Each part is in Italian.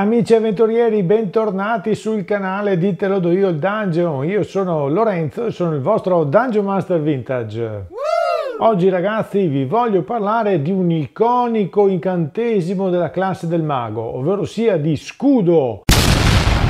Amici avventurieri, bentornati sul canale Ditelo do io il Dungeon. Io sono Lorenzo, e sono il vostro Dungeon Master Vintage. Oggi ragazzi vi voglio parlare di un iconico incantesimo della classe del mago, ovvero sia di scudo.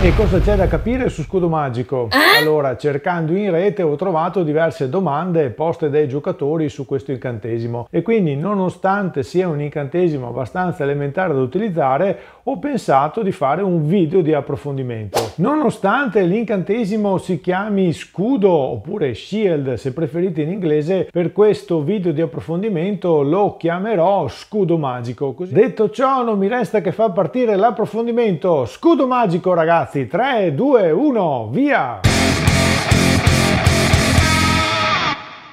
E cosa c'è da capire su Scudo Magico? Eh? Allora, cercando in rete ho trovato diverse domande poste dai giocatori su questo incantesimo e quindi nonostante sia un incantesimo abbastanza elementare da utilizzare, ho pensato di fare un video di approfondimento. Nonostante l'incantesimo si chiami Scudo oppure Shield se preferite in inglese, per questo video di approfondimento lo chiamerò Scudo Magico. Così. Detto ciò non mi resta che far partire l'approfondimento. Scudo Magico ragazzi! ragazzi, 3, 2, 1, via!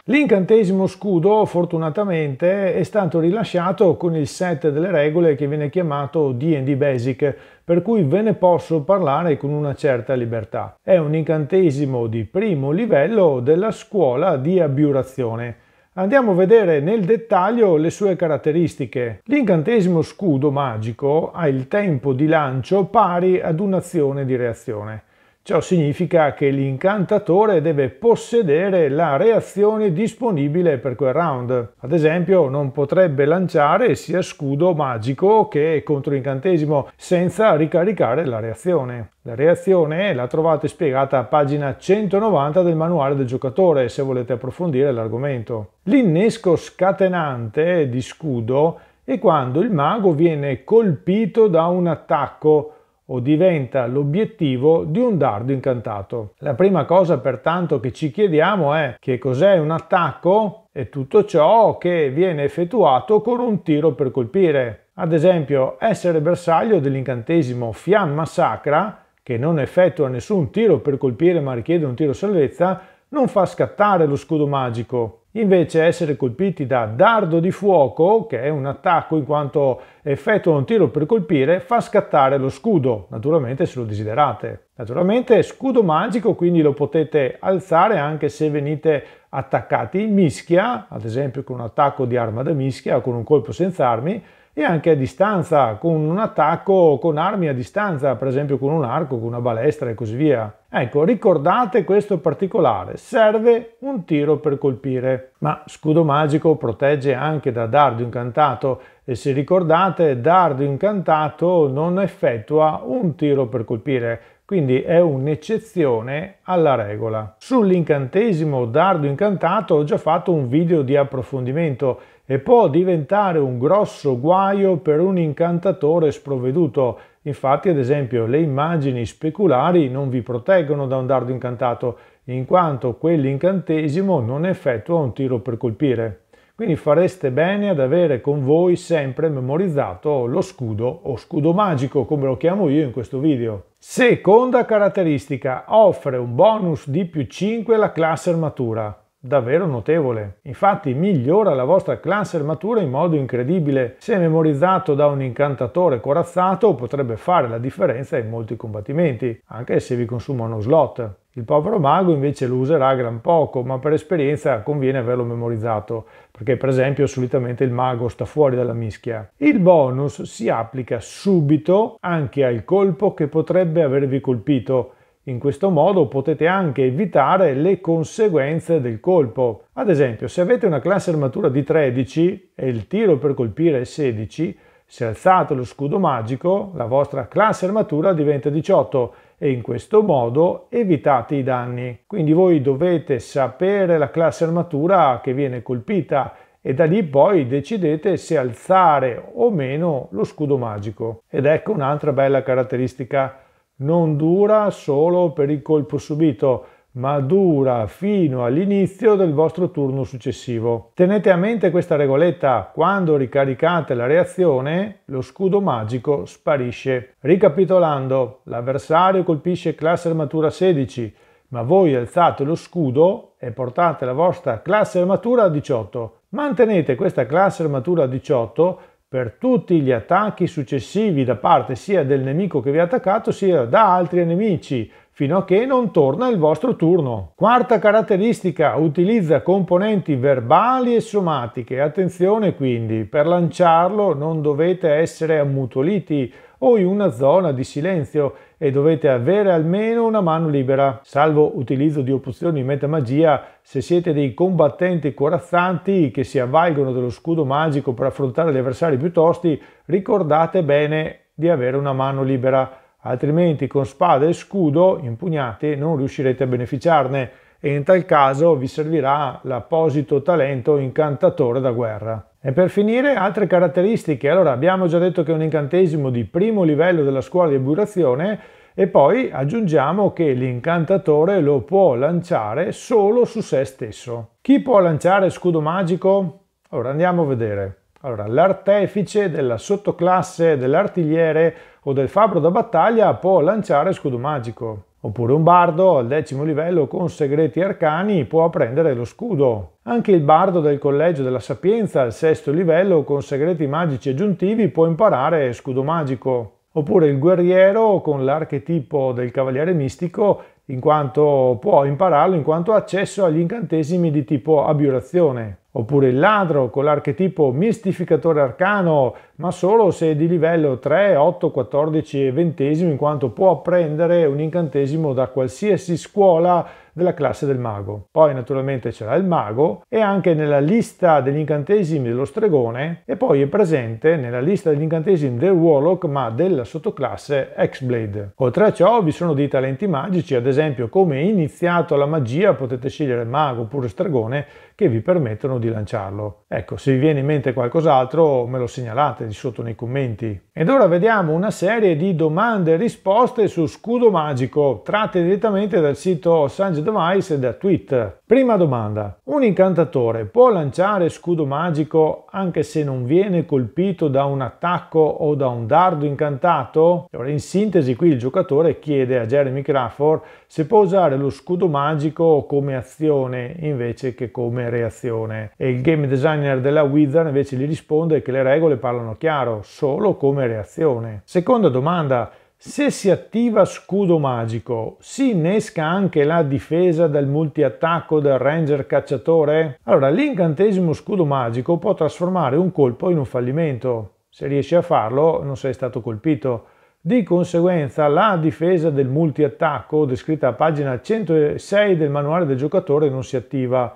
L'incantesimo scudo fortunatamente è stato rilasciato con il set delle regole che viene chiamato D&D Basic, per cui ve ne posso parlare con una certa libertà. È un incantesimo di primo livello della scuola di abiurazione Andiamo a vedere nel dettaglio le sue caratteristiche. L'incantesimo scudo magico ha il tempo di lancio pari ad un'azione di reazione. Ciò significa che l'incantatore deve possedere la reazione disponibile per quel round. Ad esempio non potrebbe lanciare sia scudo magico che controincantesimo senza ricaricare la reazione. La reazione la trovate spiegata a pagina 190 del manuale del giocatore se volete approfondire l'argomento. L'innesco scatenante di scudo è quando il mago viene colpito da un attacco o diventa l'obiettivo di un dardo incantato. La prima cosa pertanto che ci chiediamo è che cos'è un attacco e tutto ciò che viene effettuato con un tiro per colpire. Ad esempio, essere bersaglio dell'incantesimo Fiamma Sacra, che non effettua nessun tiro per colpire ma richiede un tiro salvezza, non fa scattare lo scudo magico, invece essere colpiti da dardo di fuoco, che è un attacco in quanto effettua un tiro per colpire, fa scattare lo scudo, naturalmente se lo desiderate. Naturalmente scudo magico, quindi lo potete alzare anche se venite attaccati in mischia, ad esempio con un attacco di arma da mischia o con un colpo senza armi, e anche a distanza, con un attacco con armi a distanza, per esempio con un arco, con una balestra e così via. Ecco, ricordate questo particolare, serve un tiro per colpire. Ma Scudo Magico protegge anche da Dardo Incantato e se ricordate Dardo Incantato non effettua un tiro per colpire, quindi è un'eccezione alla regola. Sull'incantesimo Dardo Incantato ho già fatto un video di approfondimento e può diventare un grosso guaio per un incantatore sprovveduto. Infatti, ad esempio, le immagini speculari non vi proteggono da un dardo incantato, in quanto quell'incantesimo non effettua un tiro per colpire. Quindi fareste bene ad avere con voi sempre memorizzato lo scudo o scudo magico, come lo chiamo io in questo video. Seconda caratteristica, offre un bonus di più 5 alla classe armatura davvero notevole. Infatti migliora la vostra classe armatura in modo incredibile. Se memorizzato da un incantatore corazzato potrebbe fare la differenza in molti combattimenti, anche se vi consuma uno slot. Il povero mago invece lo userà gran poco, ma per esperienza conviene averlo memorizzato, perché per esempio solitamente il mago sta fuori dalla mischia. Il bonus si applica subito anche al colpo che potrebbe avervi colpito, in questo modo potete anche evitare le conseguenze del colpo. Ad esempio, se avete una classe armatura di 13 e il tiro per colpire è 16, se alzate lo scudo magico, la vostra classe armatura diventa 18 e in questo modo evitate i danni. Quindi voi dovete sapere la classe armatura che viene colpita e da lì poi decidete se alzare o meno lo scudo magico. Ed ecco un'altra bella caratteristica non dura solo per il colpo subito, ma dura fino all'inizio del vostro turno successivo. Tenete a mente questa regoletta, quando ricaricate la reazione lo scudo magico sparisce. Ricapitolando, l'avversario colpisce classe armatura 16, ma voi alzate lo scudo e portate la vostra classe armatura a 18. Mantenete questa classe armatura 18 per tutti gli attacchi successivi da parte sia del nemico che vi ha attaccato sia da altri nemici fino a che non torna il vostro turno. Quarta caratteristica, utilizza componenti verbali e somatiche. Attenzione quindi, per lanciarlo non dovete essere ammutoliti o in una zona di silenzio e dovete avere almeno una mano libera, salvo utilizzo di opzioni metamagia se siete dei combattenti corazzanti che si avvalgono dello scudo magico per affrontare gli avversari più tosti, ricordate bene di avere una mano libera, altrimenti con spada e scudo impugnati non riuscirete a beneficiarne e in tal caso vi servirà l'apposito talento incantatore da guerra. E per finire altre caratteristiche, allora abbiamo già detto che è un incantesimo di primo livello della scuola di ebullizione e poi aggiungiamo che l'incantatore lo può lanciare solo su se stesso. Chi può lanciare scudo magico? Allora andiamo a vedere. Allora, l'artefice della sottoclasse dell'artigliere o del fabbro da battaglia può lanciare scudo magico. Oppure un bardo al decimo livello con segreti arcani può prendere lo scudo. Anche il bardo del Collegio della Sapienza al sesto livello con segreti magici aggiuntivi può imparare scudo magico. Oppure il guerriero con l'archetipo del cavaliere mistico in quanto può impararlo in quanto ha accesso agli incantesimi di tipo abiurazione, oppure il ladro con l'archetipo mistificatore arcano, ma solo se è di livello 3, 8, 14 e 20, in quanto può apprendere un incantesimo da qualsiasi scuola della classe del mago. Poi naturalmente c'era il mago e anche nella lista degli incantesimi dello stregone e poi è presente nella lista degli incantesimi del warlock ma della sottoclasse X-Blade. Oltre a ciò vi sono dei talenti magici, ad esempio come iniziato alla magia potete scegliere mago oppure stregone che vi permettono di lanciarlo. Ecco, se vi viene in mente qualcos'altro me lo segnalate di sotto nei commenti. Ed ora vediamo una serie di domande e risposte su Scudo Magico, tratte direttamente dal sito Sange Device e da Twitter. Prima domanda. Un incantatore può lanciare Scudo Magico anche se non viene colpito da un attacco o da un dardo incantato? Allora, in sintesi qui il giocatore chiede a Jeremy Crawford se può usare lo Scudo Magico come azione invece che come reazione e il game designer della Wizard invece gli risponde che le regole parlano chiaro, solo come reazione. Seconda domanda, se si attiva scudo magico, si innesca anche la difesa dal multiattacco del ranger cacciatore? Allora, l'incantesimo scudo magico può trasformare un colpo in un fallimento. Se riesci a farlo, non sei stato colpito. Di conseguenza, la difesa del multiattacco, descritta a pagina 106 del manuale del giocatore, non si attiva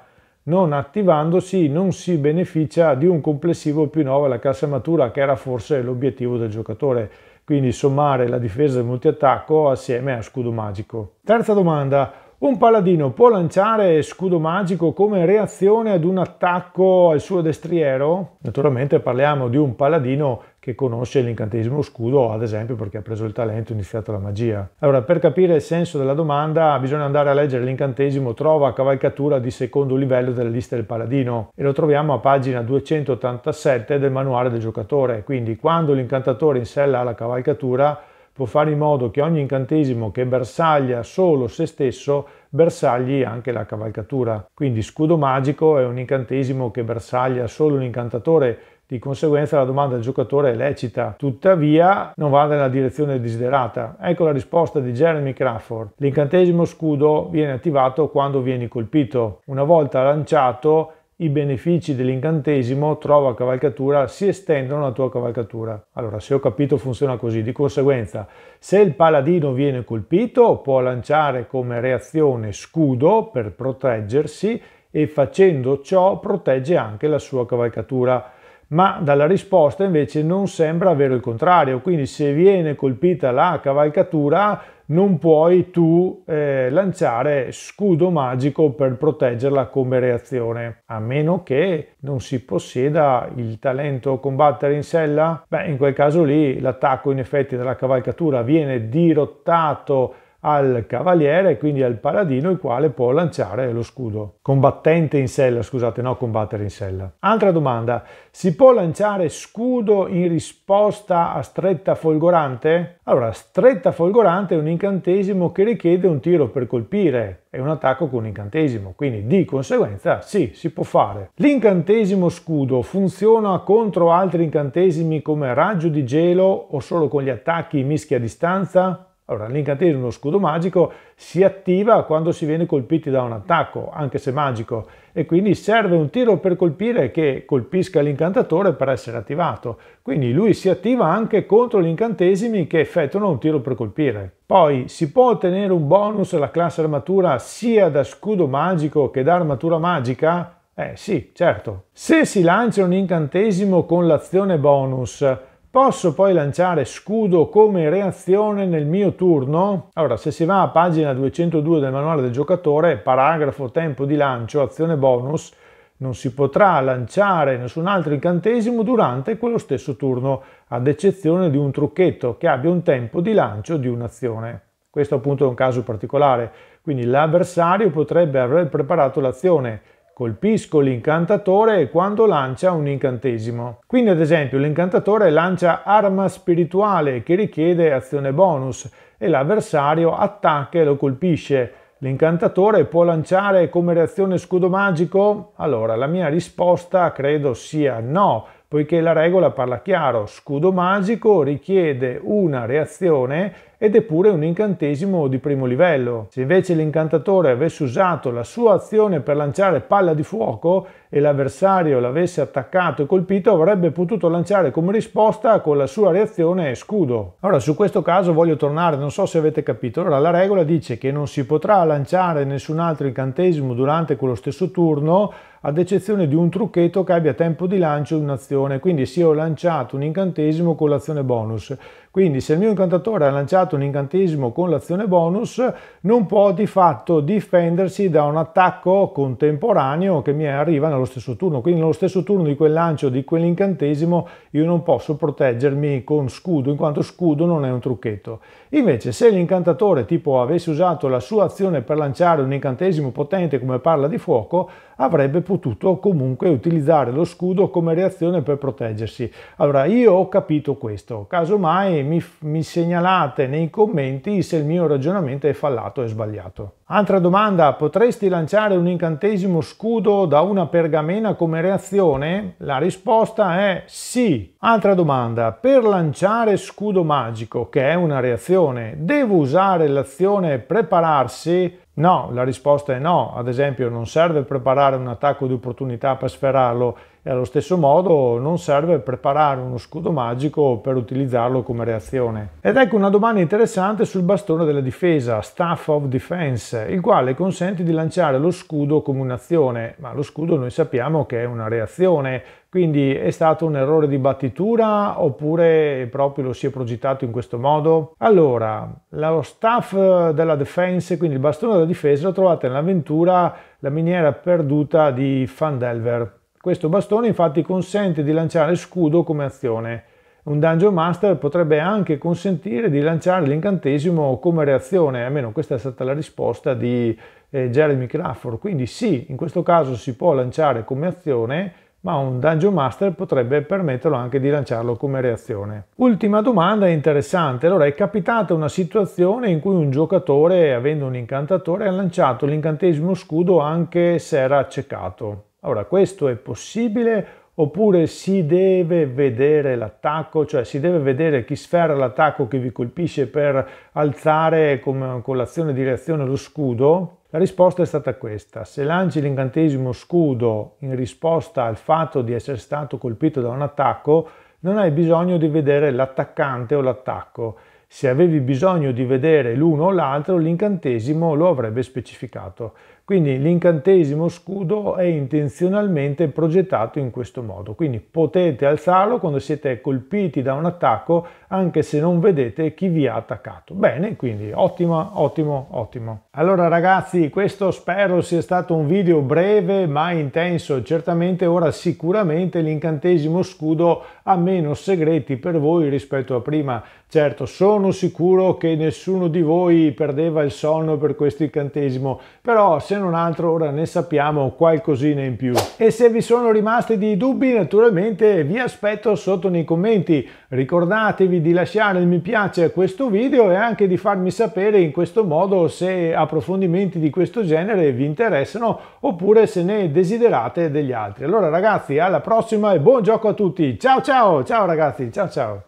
non attivandosi non si beneficia di un complessivo più 9 alla cassa matura che era forse l'obiettivo del giocatore quindi sommare la difesa del multiattacco assieme a scudo magico. Terza domanda, un paladino può lanciare scudo magico come reazione ad un attacco al suo destriero? Naturalmente parliamo di un paladino che conosce l'incantesimo scudo, ad esempio perché ha preso il talento e iniziato la magia. Allora, per capire il senso della domanda bisogna andare a leggere l'incantesimo Trova cavalcatura di secondo livello della lista del paladino e lo troviamo a pagina 287 del manuale del giocatore. Quindi quando l'incantatore insella la cavalcatura può fare in modo che ogni incantesimo che bersaglia solo se stesso bersagli anche la cavalcatura. Quindi scudo magico è un incantesimo che bersaglia solo l'incantatore, di conseguenza la domanda del giocatore è lecita, tuttavia non va nella direzione desiderata. Ecco la risposta di Jeremy Crawford. L'incantesimo scudo viene attivato quando vieni colpito. Una volta lanciato i benefici dell'incantesimo trova cavalcatura si estendono alla tua cavalcatura. Allora, se ho capito funziona così, di conseguenza se il paladino viene colpito può lanciare come reazione scudo per proteggersi e facendo ciò protegge anche la sua cavalcatura ma dalla risposta invece non sembra vero il contrario, quindi se viene colpita la cavalcatura non puoi tu eh, lanciare scudo magico per proteggerla come reazione, a meno che non si possieda il talento combattere in sella. Beh, in quel caso lì l'attacco in effetti della cavalcatura viene dirottato al cavaliere, quindi al paladino, il quale può lanciare lo scudo. Combattente in sella, scusate, no combattere in sella. Altra domanda, si può lanciare scudo in risposta a stretta folgorante? Allora, stretta folgorante è un incantesimo che richiede un tiro per colpire, è un attacco con un incantesimo, quindi di conseguenza sì, si può fare. L'incantesimo scudo funziona contro altri incantesimi come raggio di gelo o solo con gli attacchi mischi a distanza? Allora, l'incantesimo dello scudo magico si attiva quando si viene colpiti da un attacco, anche se magico, e quindi serve un tiro per colpire che colpisca l'incantatore per essere attivato. Quindi lui si attiva anche contro gli incantesimi che effettuano un tiro per colpire. Poi si può ottenere un bonus alla classe armatura sia da scudo magico che da armatura magica? Eh sì, certo. Se si lancia un incantesimo con l'azione bonus, Posso poi lanciare scudo come reazione nel mio turno? Allora, se si va a pagina 202 del manuale del giocatore, paragrafo tempo di lancio, azione bonus, non si potrà lanciare nessun altro incantesimo durante quello stesso turno, ad eccezione di un trucchetto che abbia un tempo di lancio di un'azione. Questo appunto è un caso particolare, quindi l'avversario potrebbe aver preparato l'azione, colpisco l'incantatore quando lancia un incantesimo. Quindi ad esempio l'incantatore lancia arma spirituale che richiede azione bonus e l'avversario attacca e lo colpisce. L'incantatore può lanciare come reazione scudo magico? Allora la mia risposta credo sia no, poiché la regola parla chiaro, scudo magico richiede una reazione ed è pure un incantesimo di primo livello. Se invece l'incantatore avesse usato la sua azione per lanciare palla di fuoco e l'avversario l'avesse attaccato e colpito, avrebbe potuto lanciare come risposta con la sua reazione scudo. Ora su questo caso voglio tornare, non so se avete capito, allora la regola dice che non si potrà lanciare nessun altro incantesimo durante quello stesso turno ad eccezione di un trucchetto che abbia tempo di lancio in un'azione, quindi se ho lanciato un incantesimo con l'azione bonus. Quindi se il mio incantatore ha lanciato un incantesimo con l'azione bonus, non può di fatto difendersi da un attacco contemporaneo che mi arriva nello stesso turno. Quindi nello stesso turno di quel lancio, di quell'incantesimo, io non posso proteggermi con scudo, in quanto scudo non è un trucchetto. Invece se l'incantatore tipo avesse usato la sua azione per lanciare un incantesimo potente come parla di fuoco, avrebbe potuto comunque utilizzare lo scudo come reazione per proteggersi. Allora io ho capito questo, casomai mi, mi segnalate nei commenti se il mio ragionamento è fallato e sbagliato. Altra domanda, potresti lanciare un incantesimo scudo da una pergamena come reazione? La risposta è sì. Altra domanda, per lanciare scudo magico, che è una reazione, devo usare l'azione prepararsi? No, la risposta è no. Ad esempio non serve preparare un attacco di opportunità per sferarlo e allo stesso modo non serve preparare uno scudo magico per utilizzarlo come reazione. Ed ecco una domanda interessante sul bastone della difesa, Staff of Defense, il quale consente di lanciare lo scudo come un'azione, ma lo scudo noi sappiamo che è una reazione, quindi è stato un errore di battitura oppure proprio lo si è progettato in questo modo? Allora, lo staff della defense, quindi il bastone della difesa, lo trovate nell'avventura La miniera perduta di Fandelver. Questo bastone infatti consente di lanciare scudo come azione. Un Dungeon Master potrebbe anche consentire di lanciare l'incantesimo come reazione, almeno questa è stata la risposta di eh, Jeremy Crawford. Quindi sì, in questo caso si può lanciare come azione, ma un Dungeon Master potrebbe permetterlo anche di lanciarlo come reazione. Ultima domanda interessante, allora è capitata una situazione in cui un giocatore, avendo un incantatore, ha lanciato l'incantesimo scudo anche se era accecato. Allora, questo è possibile oppure si deve vedere l'attacco, cioè si deve vedere chi sferra l'attacco che vi colpisce per alzare con, con l'azione di reazione lo scudo? La risposta è stata questa. Se lanci l'incantesimo scudo in risposta al fatto di essere stato colpito da un attacco, non hai bisogno di vedere l'attaccante o l'attacco. Se avevi bisogno di vedere l'uno o l'altro, l'incantesimo lo avrebbe specificato. Quindi l'incantesimo scudo è intenzionalmente progettato in questo modo, quindi potete alzarlo quando siete colpiti da un attacco anche se non vedete chi vi ha attaccato. Bene, quindi ottimo, ottimo, ottimo. Allora ragazzi, questo spero sia stato un video breve ma intenso. Certamente ora sicuramente l'incantesimo scudo ha meno segreti per voi rispetto a prima. Certo, sono sicuro che nessuno di voi perdeva il sonno per questo incantesimo, però se non altro ora ne sappiamo qualcosina in più. E se vi sono rimasti dei dubbi, naturalmente vi aspetto sotto nei commenti. Ricordatevi di lasciare il mi piace a questo video e anche di farmi sapere in questo modo se appunto approfondimenti di questo genere vi interessano oppure se ne desiderate degli altri. Allora ragazzi alla prossima e buon gioco a tutti. Ciao ciao, ciao ragazzi, ciao ciao.